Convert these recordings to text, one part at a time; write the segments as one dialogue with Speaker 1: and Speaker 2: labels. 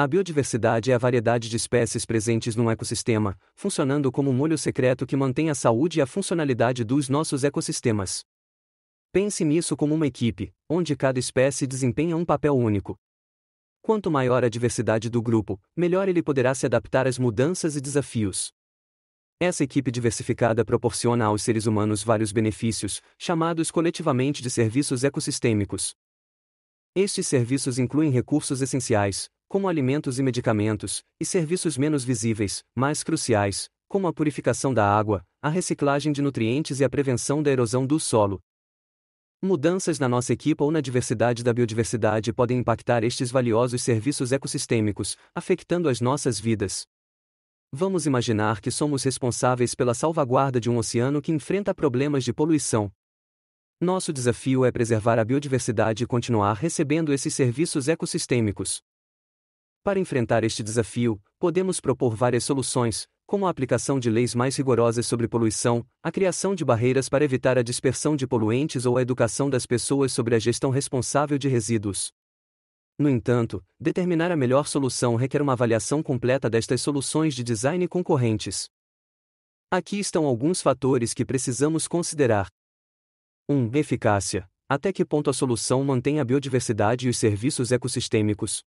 Speaker 1: A biodiversidade é a variedade de espécies presentes num ecossistema, funcionando como um molho secreto que mantém a saúde e a funcionalidade dos nossos ecossistemas. Pense nisso como uma equipe, onde cada espécie desempenha um papel único. Quanto maior a diversidade do grupo, melhor ele poderá se adaptar às mudanças e desafios. Essa equipe diversificada proporciona aos seres humanos vários benefícios, chamados coletivamente de serviços ecossistêmicos. Estes serviços incluem recursos essenciais, como alimentos e medicamentos, e serviços menos visíveis, mas cruciais, como a purificação da água, a reciclagem de nutrientes e a prevenção da erosão do solo. Mudanças na nossa equipa ou na diversidade da biodiversidade podem impactar estes valiosos serviços ecossistêmicos, afetando as nossas vidas. Vamos imaginar que somos responsáveis pela salvaguarda de um oceano que enfrenta problemas de poluição. Nosso desafio é preservar a biodiversidade e continuar recebendo esses serviços ecossistêmicos. Para enfrentar este desafio, podemos propor várias soluções, como a aplicação de leis mais rigorosas sobre poluição, a criação de barreiras para evitar a dispersão de poluentes ou a educação das pessoas sobre a gestão responsável de resíduos. No entanto, determinar a melhor solução requer uma avaliação completa destas soluções de design concorrentes. Aqui estão alguns fatores que precisamos considerar. 1. eficácia. Até que ponto a solução mantém a biodiversidade e os serviços ecossistêmicos?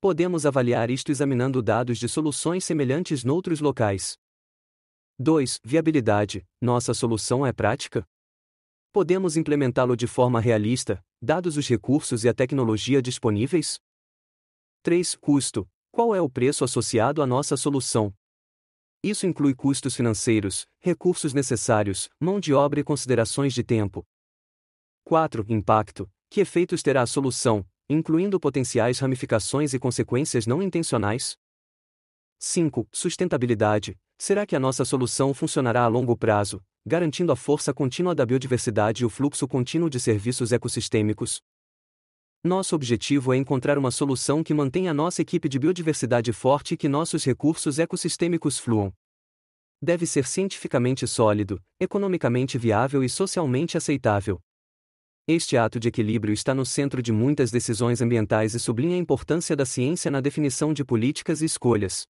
Speaker 1: Podemos avaliar isto examinando dados de soluções semelhantes noutros locais. 2. Viabilidade: Nossa solução é prática? Podemos implementá-lo de forma realista, dados os recursos e a tecnologia disponíveis? 3. Custo: Qual é o preço associado à nossa solução? Isso inclui custos financeiros, recursos necessários, mão de obra e considerações de tempo. 4. Impacto: Que efeitos terá a solução, incluindo potenciais ramificações e consequências não intencionais? 5. Sustentabilidade. Será que a nossa solução funcionará a longo prazo, garantindo a força contínua da biodiversidade e o fluxo contínuo de serviços ecossistêmicos? Nosso objetivo é encontrar uma solução que mantenha a nossa equipe de biodiversidade forte e que nossos recursos ecossistêmicos fluam. Deve ser cientificamente sólido, economicamente viável e socialmente aceitável. Este ato de equilíbrio está no centro de muitas decisões ambientais e sublinha a importância da ciência na definição de políticas e escolhas.